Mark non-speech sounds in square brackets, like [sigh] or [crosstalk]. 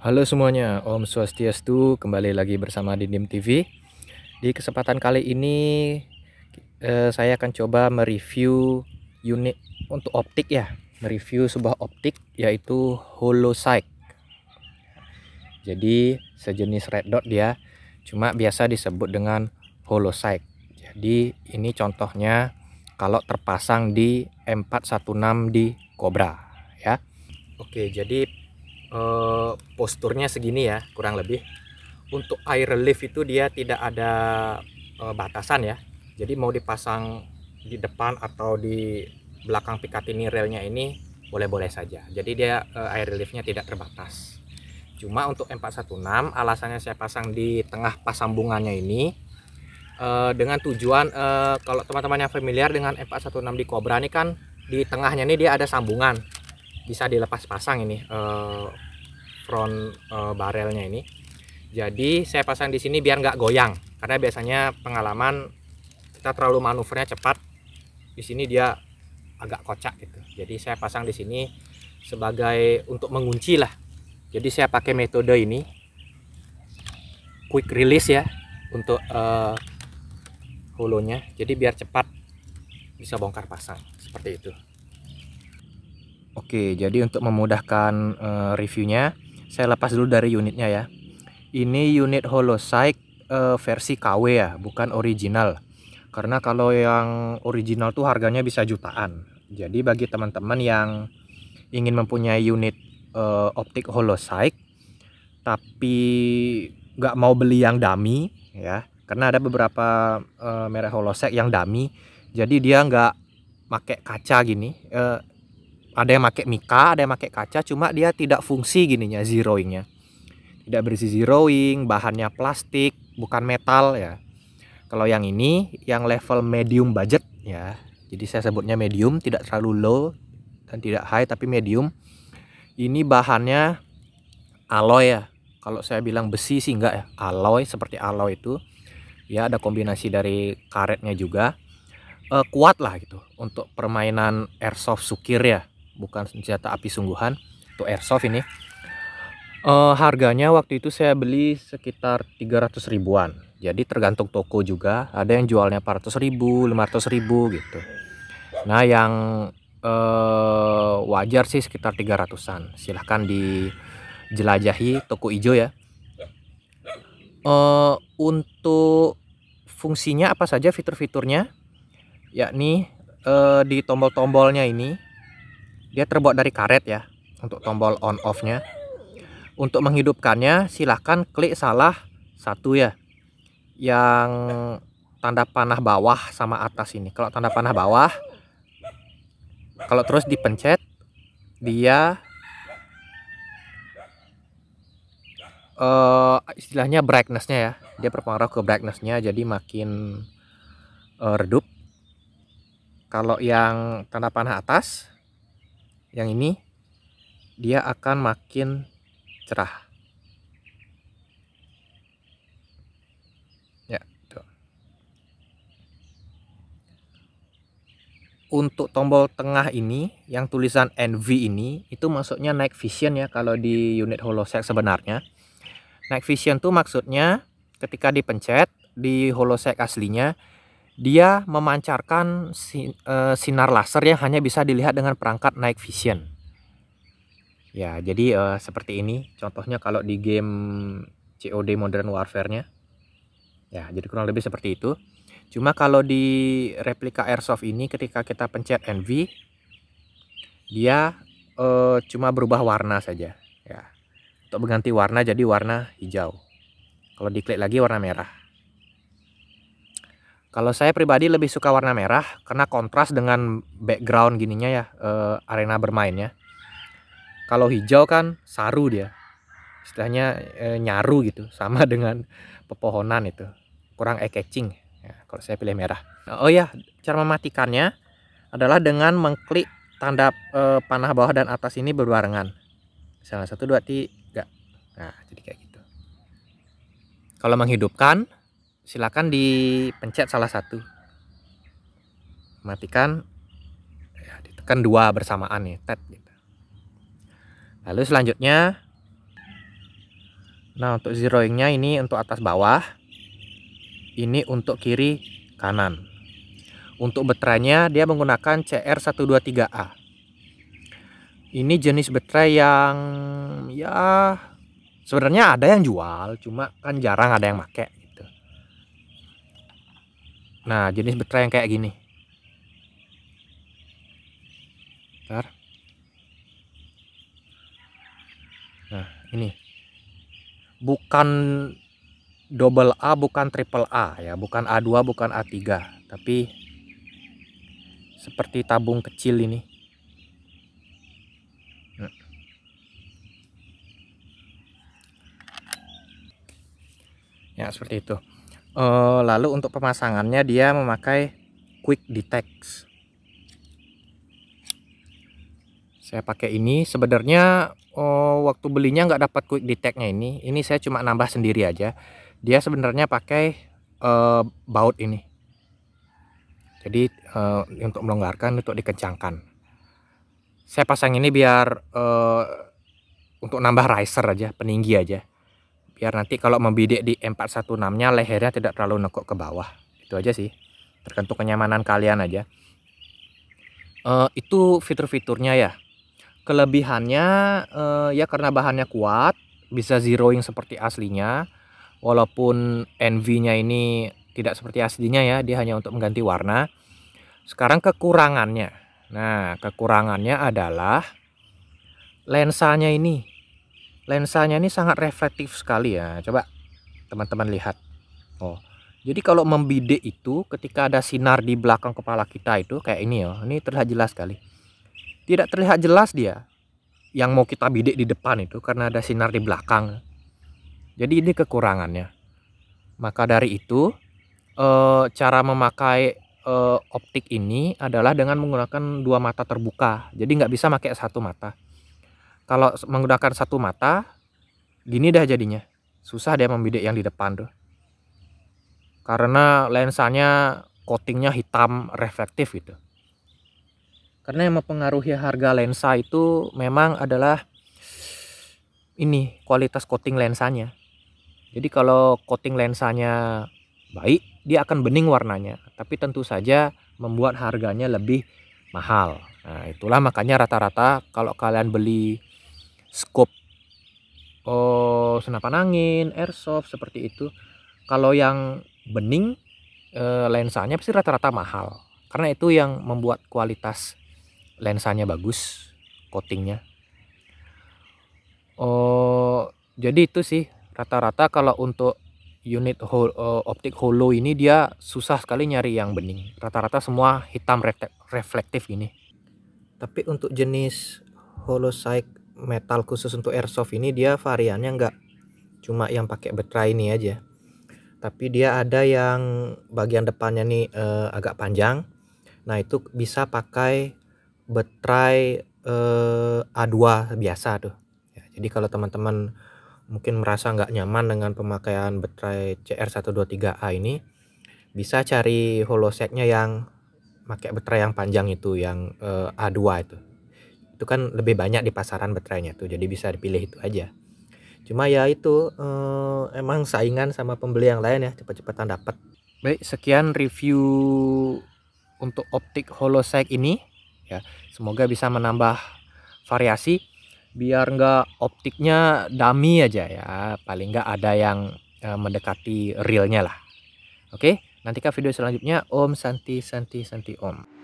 Halo semuanya, Om Swastiastu kembali lagi bersama Dindim TV. Di kesempatan kali ini eh, saya akan coba mereview unit untuk optik ya, mereview sebuah optik yaitu Holosight. Jadi sejenis red dot dia, cuma biasa disebut dengan Holosight. Jadi ini contohnya kalau terpasang di M416 di Cobra ya. Oke, jadi eh, posturnya segini ya kurang lebih untuk air relief itu dia tidak ada eh, batasan ya jadi mau dipasang di depan atau di belakang Picatinny relnya ini boleh-boleh saja jadi dia eh, air reliefnya tidak terbatas cuma untuk M416 alasannya saya pasang di tengah pas sambungannya ini eh, dengan tujuan eh, kalau teman-teman yang familiar dengan M416 di Cobra ini kan di tengahnya ini dia ada sambungan bisa dilepas pasang ini uh, front uh, eh, barelnya ini jadi saya pasang di sini biar nggak goyang karena biasanya pengalaman kita terlalu manuvernya cepat di sini dia agak kocak gitu jadi saya pasang di sini sebagai untuk mengunci lah jadi saya pakai metode ini quick release ya untuk uh, eh, holonya jadi biar cepat bisa bongkar pasang seperti itu Oke, jadi untuk memudahkan uh, reviewnya, saya lepas dulu dari unitnya ya. Ini unit Holosite uh, eh, versi KW ya, bukan original. Karena kalau yang original tuh harganya bisa jutaan. Jadi bagi teman-teman yang ingin mempunyai unit uh, optik Holosite tapi nggak mau beli yang dummy ya, karena ada beberapa uh, merek Holosite yang dummy. Jadi dia nggak pakai kaca gini. Uh, ada yang pakai mika ada yang pakai kaca cuma dia tidak fungsi gininya zeroingnya tidak berisi zeroing bahannya plastik bukan metal ya kalau yang ini yang level medium budget ya jadi saya sebutnya medium tidak terlalu low dan tidak high tapi medium ini bahannya alloy ya kalau saya bilang besi sih enggak ya alloy seperti alloy itu ya ada kombinasi dari karetnya juga e, kuat lah gitu untuk permainan airsoft sukir ya bukan senjata api sungguhan itu airsoft ini uh, harganya waktu itu saya beli sekitar 300 ribuan jadi tergantung toko juga ada yang jualnya 400 ribu 500 ribu gitu nah yang uh, wajar sih sekitar 300an silahkan dijelajahi toko hijau ya uh, untuk fungsinya apa saja fitur-fiturnya yakni di tombol-tombolnya ini dia terbuat dari karet ya untuk tombol on off-nya. Untuk menghidupkannya silahkan klik salah satu ya. Yang tanda panah bawah sama atas ini. Kalau tanda panah bawah kalau terus dipencet dia uh, istilahnya brightnessnya ya dia berpengaruh ke brightnessnya jadi makin uh, redup kalau yang tanda panah atas yang ini dia akan makin cerah ya tuh. untuk tombol tengah ini yang tulisan NV ini itu maksudnya night vision ya kalau di unit holosec sebenarnya night vision tuh maksudnya ketika dipencet di holosec aslinya dia memancarkan eh, sinar laser yang hanya bisa dilihat dengan perangkat night vision. Ya, jadi uh, seperti ini contohnya kalau di game COD Modern Warfare-nya. Ya, jadi kurang lebih seperti itu. Cuma kalau di replika airsoft ini ketika kita pencet NV dia uh, cuma berubah warna saja, ya. Untuk mengganti warna jadi warna hijau. Kalau diklik lagi warna merah. Kalau saya pribadi lebih suka warna merah karena kontras dengan background gininya ya e, arena bermainnya. Kalau hijau kan saru dia, istilahnya e, nyaru gitu, [laughs] sama dengan pepohonan itu, kurang eye-catching. Ya, kalau saya pilih merah. Oh ya, cara mematikannya adalah dengan mengklik tanda e, panah bawah dan atas ini berbarengan. Salah satu dua tiga. Nah, jadi kayak gitu. Kalau menghidupkan silakan dipencet salah satu matikan ya, ditekan dua bersamaan nih ya, tet gitu. lalu selanjutnya nah untuk zeroingnya ini untuk atas bawah ini untuk kiri kanan untuk betranya dia menggunakan CR123A ini jenis betray yang ya sebenarnya ada yang jual cuma kan jarang ada yang pakai Nah, jenis betra yang kayak gini. Bentar. Nah, ini. Bukan double A, bukan triple A ya, bukan A2, bukan A3, tapi seperti tabung kecil ini. Nah. Ya, seperti itu. Eh, lalu untuk pemasangannya dia memakai quick detect. Saya pakai ini sebenarnya uh, waktu belinya nggak dapat quick detectnya ini. Ini saya cuma nambah sendiri aja. Dia sebenarnya pakai uh, baut ini. Jadi uh, untuk melonggarkan untuk dikencangkan. Saya pasang ini biar uh, untuk nambah riser aja, peninggi aja biar nanti kalau membidik di M416-nya lehernya tidak terlalu nekuk ke bawah. Itu aja sih. Tergantung kenyamanan kalian aja. Uh, itu fitur-fiturnya ya. Kelebihannya uh, ya karena bahannya kuat, bisa zeroing seperti aslinya. Walaupun NV-nya ini tidak seperti aslinya ya, dia hanya untuk mengganti warna. Sekarang kekurangannya. Nah, kekurangannya adalah lensanya ini lensanya ini sangat reflektif sekali ya coba teman-teman lihat oh jadi kalau membidik itu ketika ada sinar di belakang kepala kita itu kayak ini ya ini terlihat jelas sekali tidak terlihat jelas dia yang mau kita bidik di depan itu karena ada sinar di belakang jadi ini kekurangannya maka dari itu eh, cara memakai eh, optik ini adalah dengan menggunakan dua mata terbuka jadi nggak bisa pakai satu mata kalau menggunakan satu mata gini dah jadinya susah dia membidik yang di depan tuh karena lensanya coatingnya hitam reflektif gitu karena yang mempengaruhi harga lensa itu memang adalah ini kualitas coating lensanya jadi kalau coating lensanya baik dia akan bening warnanya tapi tentu saja membuat harganya lebih mahal nah itulah makanya rata-rata kalau kalian beli scope oh, senapan angin, airsoft seperti itu. Kalau yang bening eh, lensanya pasti rata-rata mahal karena itu yang membuat kualitas lensanya bagus, coatingnya. Oh, jadi itu sih rata-rata kalau untuk unit uh, optik holo ini dia susah sekali nyari yang bening. Rata-rata semua hitam reflektif ini. Tapi untuk jenis holo metal khusus untuk airsoft ini dia variannya nggak cuma yang pakai baterai ini aja tapi dia ada yang bagian depannya nih eh, agak panjang nah itu bisa pakai baterai eh, A2 biasa tuh ya, jadi kalau teman-teman mungkin merasa nggak nyaman dengan pemakaian baterai CR123A ini bisa cari holosetnya yang pakai baterai yang panjang itu yang eh, A2 itu itu kan lebih banyak di pasaran baterainya tuh jadi bisa dipilih itu aja cuma ya itu eh, emang saingan sama pembeli yang lain ya cepat-cepatan dapat baik sekian review untuk optik holosec ini ya semoga bisa menambah variasi biar nggak optiknya dummy aja ya paling nggak ada yang eh, mendekati realnya lah oke nantikan video selanjutnya om santi santi santi om